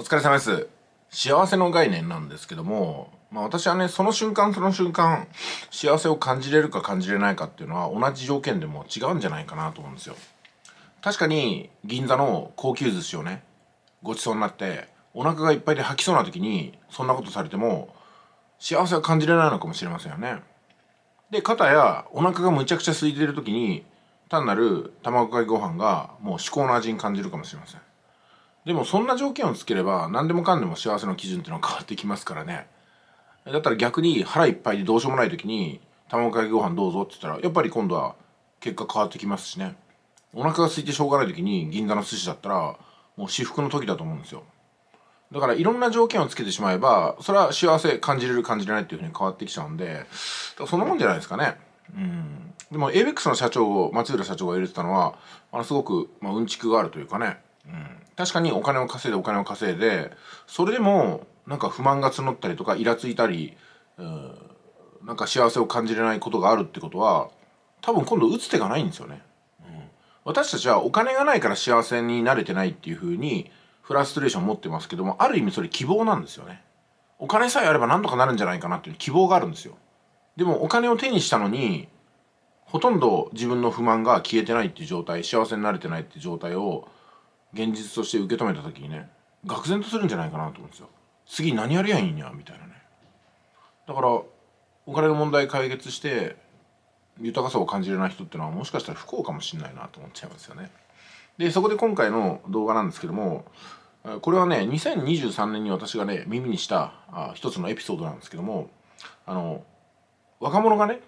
お疲れ様です。幸せの概念なんですけども、まあ私はね、その瞬間その瞬間、幸せを感じれるか感じれないかっていうのは同じ条件でも違うんじゃないかなと思うんですよ。確かに銀座の高級寿司をね、ごちそうになって、お腹がいっぱいで吐きそうな時に、そんなことされても、幸せは感じれないのかもしれませんよね。で、肩やお腹がむちゃくちゃ空いてる時に、単なる卵かけご飯がもう至高の味に感じるかもしれません。でもそんな条件をつければ何でもかんでも幸せの基準っていうのは変わってきますからねだったら逆に腹いっぱいでどうしようもない時に卵かけご飯どうぞって言ったらやっぱり今度は結果変わってきますしねお腹が空いてしょうがない時に銀座の寿司だったらもう至福の時だと思うんですよだからいろんな条件をつけてしまえばそれは幸せ感じれる感じれないっていうふうに変わってきちゃうんでそんなもんじゃないですかねうんでも ABEX の社長を松浦社長が入れてたのはあのすごく、まあ、うんちくがあるというかねうん、確かにお金を稼いでお金を稼いでそれでもなんか不満が募ったりとかイラついたり、うん、なんか幸せを感じれないことがあるってことは多分今度打つ手がないんですよね、うん、私たちはお金がないから幸せになれてないっていうふうにフラストレーション持ってますけどもある意味それ希望なんですよねお金さえあれば何とかなるんじゃないかなっていう希望があるんですよでもお金を手にしたのにほとんど自分の不満が消えてないっていう状態幸せになれてないっていう状態を現実として受け止めた時にね愕然とするんじゃないかなと思うんですよ次何やりゃいいんやみたいなねだからお金の問題解決して豊かさを感じれない人っていうのはもしかしたら不幸かもしれないなと思っちゃいますよねでそこで今回の動画なんですけどもこれはね2023年に私がね耳にしたあ一つのエピソードなんですけどもあの若者がね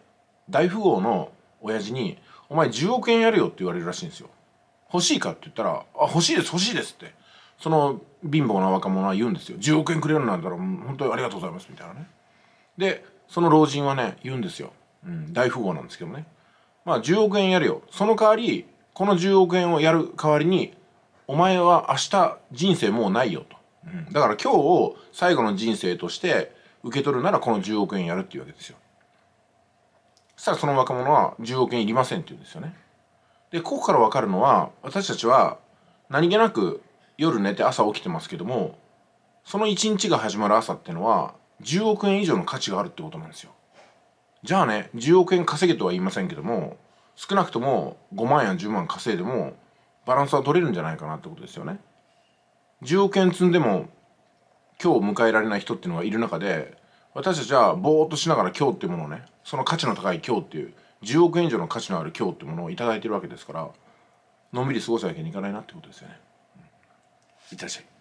大富豪の親父に「お前10億円やるよ」って言われるらしいんですよ欲しいかって言ったら、あ、欲しいです、欲しいですって。その貧乏な若者は言うんですよ。10億円くれるなんだら、本当にありがとうございます、みたいなね。で、その老人はね、言うんですよ。うん、大富豪なんですけどね。まあ、10億円やるよ。その代わり、この10億円をやる代わりに、お前は明日人生もうないよと。うん、だから今日を最後の人生として受け取るならこの10億円やるっていうわけですよ。そしたらその若者は10億円いりませんって言うんですよね。でここから分かるのは私たちは何気なく夜寝て朝起きてますけどもその一日が始まる朝ってのは10億円以上の価値があるってことなんですよ。じゃあね10億円稼げとは言いませんけども少なくとも5万や10万稼いでもバランスは取れるんじゃないかなってことですよね。10億円積んでも今日迎えられない人っていうのがいる中で私たちはぼーっとしながら今日っていうものをねその価値の高い今日っていう10億円以上の価値のある今日ってものを頂いてるわけですからのんびり過ごすわけにいかないなってことですよね。いってらっしゃい。